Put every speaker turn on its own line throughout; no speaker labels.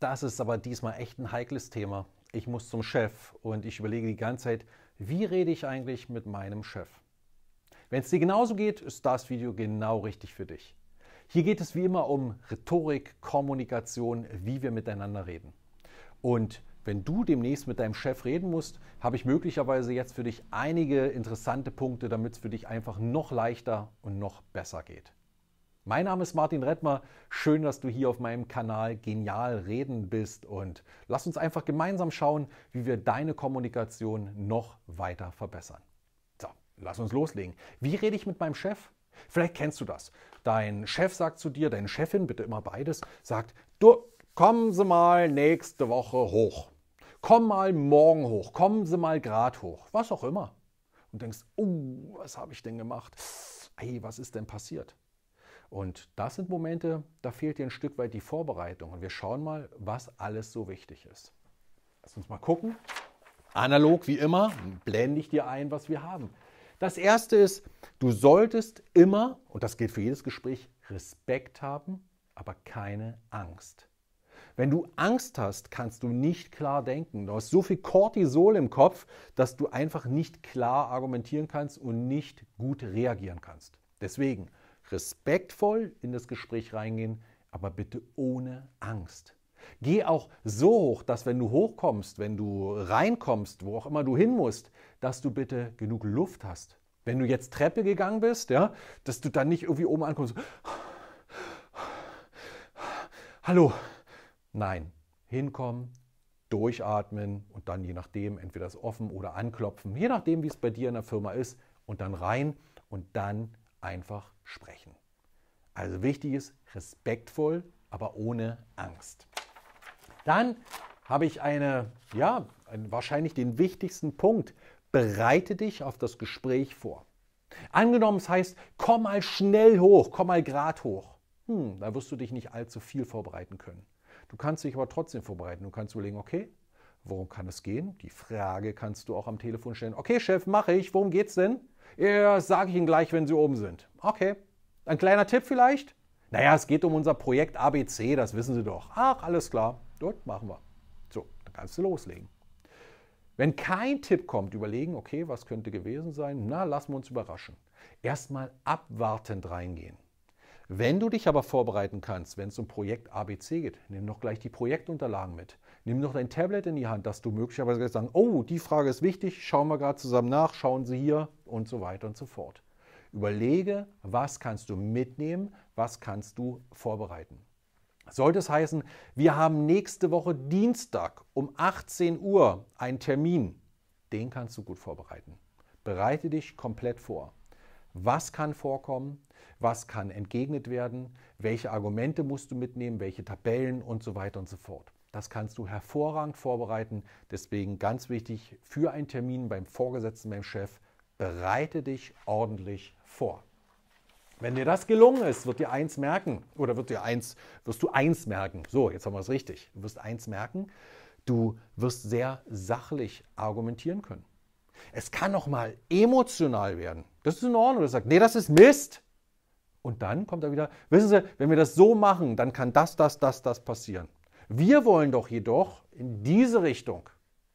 Das ist aber diesmal echt ein heikles Thema. Ich muss zum Chef und ich überlege die ganze Zeit, wie rede ich eigentlich mit meinem Chef? Wenn es dir genauso geht, ist das Video genau richtig für dich. Hier geht es wie immer um Rhetorik, Kommunikation, wie wir miteinander reden. Und wenn du demnächst mit deinem Chef reden musst, habe ich möglicherweise jetzt für dich einige interessante Punkte, damit es für dich einfach noch leichter und noch besser geht. Mein Name ist Martin Rettmer. Schön, dass du hier auf meinem Kanal Genial Reden bist und lass uns einfach gemeinsam schauen, wie wir deine Kommunikation noch weiter verbessern. So, lass uns loslegen. Wie rede ich mit meinem Chef? Vielleicht kennst du das. Dein Chef sagt zu dir, deine Chefin, bitte immer beides, sagt, du, kommen Sie mal nächste Woche hoch. Komm mal morgen hoch, kommen Sie mal grad hoch, was auch immer. Und denkst, oh, was habe ich denn gemacht? Ey, was ist denn passiert? Und das sind Momente, da fehlt dir ein Stück weit die Vorbereitung. Und wir schauen mal, was alles so wichtig ist. Lass uns mal gucken. Analog wie immer, blende ich dir ein, was wir haben. Das erste ist, du solltest immer, und das gilt für jedes Gespräch, Respekt haben, aber keine Angst. Wenn du Angst hast, kannst du nicht klar denken. Du hast so viel Cortisol im Kopf, dass du einfach nicht klar argumentieren kannst und nicht gut reagieren kannst. Deswegen respektvoll in das Gespräch reingehen, aber bitte ohne Angst. Geh auch so hoch, dass wenn du hochkommst, wenn du reinkommst, wo auch immer du hin musst, dass du bitte genug Luft hast. Wenn du jetzt Treppe gegangen bist, ja, dass du dann nicht irgendwie oben ankommst. Hallo. Nein, hinkommen, durchatmen und dann je nachdem entweder das offen oder anklopfen, je nachdem wie es bei dir in der Firma ist und dann rein und dann einfach sprechen. Also wichtig ist respektvoll, aber ohne Angst. Dann habe ich eine, ja, wahrscheinlich den wichtigsten Punkt. Bereite dich auf das Gespräch vor. Angenommen, es heißt, komm mal schnell hoch, komm mal grad hoch. Hm, da wirst du dich nicht allzu viel vorbereiten können. Du kannst dich aber trotzdem vorbereiten. Du kannst überlegen, okay, Worum kann es gehen? Die Frage kannst du auch am Telefon stellen. Okay, Chef, mache ich. Worum geht's denn? Ja, sage ich Ihnen gleich, wenn Sie oben sind. Okay. Ein kleiner Tipp vielleicht? Naja, es geht um unser Projekt ABC, das wissen Sie doch. Ach, alles klar. Gut, machen wir. So, dann kannst du loslegen. Wenn kein Tipp kommt, überlegen, okay, was könnte gewesen sein? Na, lassen wir uns überraschen. Erstmal abwartend reingehen. Wenn du dich aber vorbereiten kannst, wenn es um Projekt ABC geht, nimm doch gleich die Projektunterlagen mit. Nimm doch dein Tablet in die Hand, dass du möglicherweise sagst, oh, die Frage ist wichtig, schauen wir gerade zusammen nach, schauen Sie hier und so weiter und so fort. Überlege, was kannst du mitnehmen, was kannst du vorbereiten. Sollte es heißen, wir haben nächste Woche Dienstag um 18 Uhr einen Termin, den kannst du gut vorbereiten. Bereite dich komplett vor. Was kann vorkommen? Was kann entgegnet werden? Welche Argumente musst du mitnehmen? Welche Tabellen und so weiter und so fort? Das kannst du hervorragend vorbereiten. Deswegen ganz wichtig für einen Termin beim Vorgesetzten, beim Chef, bereite dich ordentlich vor. Wenn dir das gelungen ist, wird dir eins merken oder wird dir eins, wirst du eins merken. So, jetzt haben wir es richtig. Du wirst eins merken. Du wirst sehr sachlich argumentieren können. Es kann noch mal emotional werden. Das ist in Ordnung. Er sagt, nee, das ist Mist. Und dann kommt er wieder, wissen Sie, wenn wir das so machen, dann kann das, das, das, das passieren. Wir wollen doch jedoch in diese Richtung.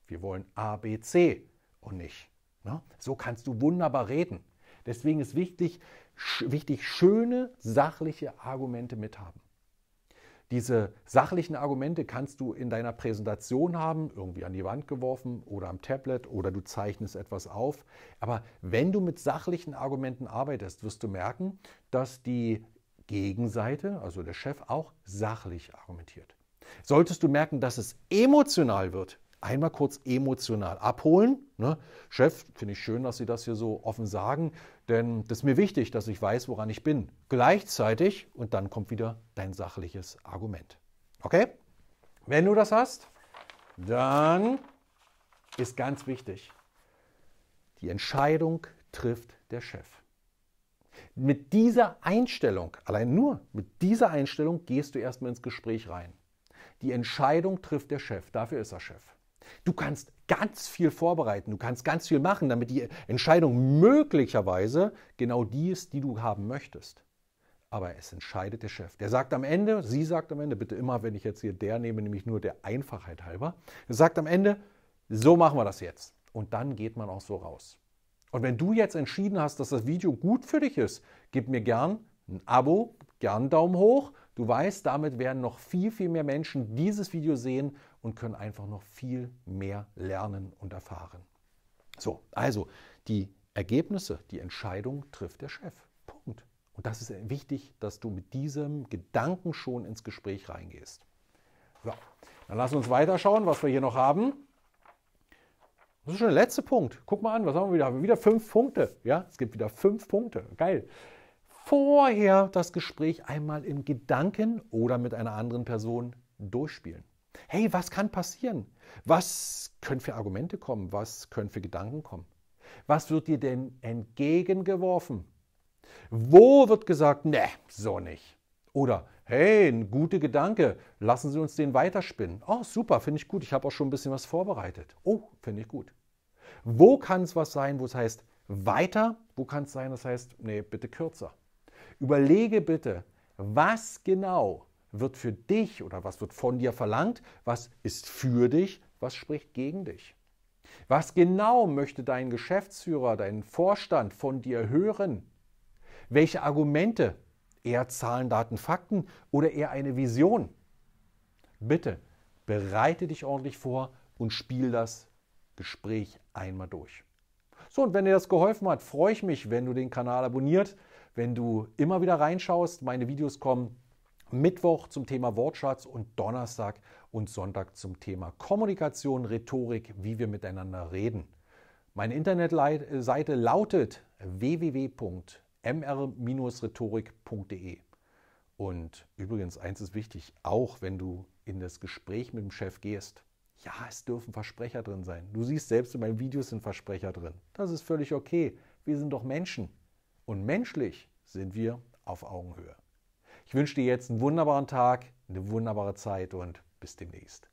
Wir wollen A, B, C und nicht. Na? Ne? So kannst du wunderbar reden. Deswegen ist wichtig, wichtig schöne, sachliche Argumente mithaben. Diese sachlichen Argumente kannst du in deiner Präsentation haben, irgendwie an die Wand geworfen oder am Tablet oder du zeichnest etwas auf. Aber wenn du mit sachlichen Argumenten arbeitest, wirst du merken, dass die Gegenseite, also der Chef, auch sachlich argumentiert. Solltest du merken, dass es emotional wird, einmal kurz emotional abholen. Ne? Chef, finde ich schön, dass Sie das hier so offen sagen, denn das ist mir wichtig, dass ich weiß, woran ich bin. Gleichzeitig, und dann kommt wieder dein sachliches Argument. Okay? Wenn du das hast, dann ist ganz wichtig, die Entscheidung trifft der Chef. Mit dieser Einstellung, allein nur mit dieser Einstellung, gehst du erstmal ins Gespräch rein. Die Entscheidung trifft der Chef, dafür ist er Chef. Du kannst ganz viel vorbereiten, du kannst ganz viel machen, damit die Entscheidung möglicherweise genau die ist, die du haben möchtest. Aber es entscheidet der Chef. Der sagt am Ende, sie sagt am Ende, bitte immer, wenn ich jetzt hier der nehme, nämlich nur der Einfachheit halber, sagt am Ende, so machen wir das jetzt. Und dann geht man auch so raus. Und wenn du jetzt entschieden hast, dass das Video gut für dich ist, gib mir gern ein Abo, gern einen Daumen hoch Du weißt, damit werden noch viel, viel mehr Menschen dieses Video sehen und können einfach noch viel mehr lernen und erfahren. So, also die Ergebnisse, die Entscheidung trifft der Chef. Punkt. Und das ist wichtig, dass du mit diesem Gedanken schon ins Gespräch reingehst. So, dann lass uns weiterschauen, was wir hier noch haben. Das ist schon der letzte Punkt. Guck mal an, was haben wir wieder? Haben wieder fünf Punkte. Ja, es gibt wieder fünf Punkte. Geil vorher das Gespräch einmal im Gedanken oder mit einer anderen Person durchspielen. Hey, was kann passieren? Was können für Argumente kommen? Was können für Gedanken kommen? Was wird dir denn entgegengeworfen? Wo wird gesagt, ne, so nicht? Oder, hey, ein guter Gedanke, lassen Sie uns den weiterspinnen. Oh, super, finde ich gut, ich habe auch schon ein bisschen was vorbereitet. Oh, finde ich gut. Wo kann es was sein, wo es heißt weiter? Wo kann es sein, das heißt, nee, bitte kürzer? Überlege bitte, was genau wird für dich oder was wird von dir verlangt, was ist für dich, was spricht gegen dich. Was genau möchte dein Geschäftsführer, dein Vorstand von dir hören? Welche Argumente? Eher Zahlen, Daten, Fakten oder eher eine Vision? Bitte bereite dich ordentlich vor und spiel das Gespräch einmal durch. So, und wenn dir das geholfen hat, freue ich mich, wenn du den Kanal abonnierst wenn du immer wieder reinschaust. Meine Videos kommen Mittwoch zum Thema Wortschatz und Donnerstag und Sonntag zum Thema Kommunikation, Rhetorik, wie wir miteinander reden. Meine Internetseite lautet www.mr-rhetorik.de. Und übrigens, eins ist wichtig, auch wenn du in das Gespräch mit dem Chef gehst, ja, es dürfen Versprecher drin sein. Du siehst selbst in meinen Videos sind Versprecher drin. Das ist völlig okay. Wir sind doch Menschen und menschlich sind wir auf Augenhöhe. Ich wünsche dir jetzt einen wunderbaren Tag, eine wunderbare Zeit und bis demnächst.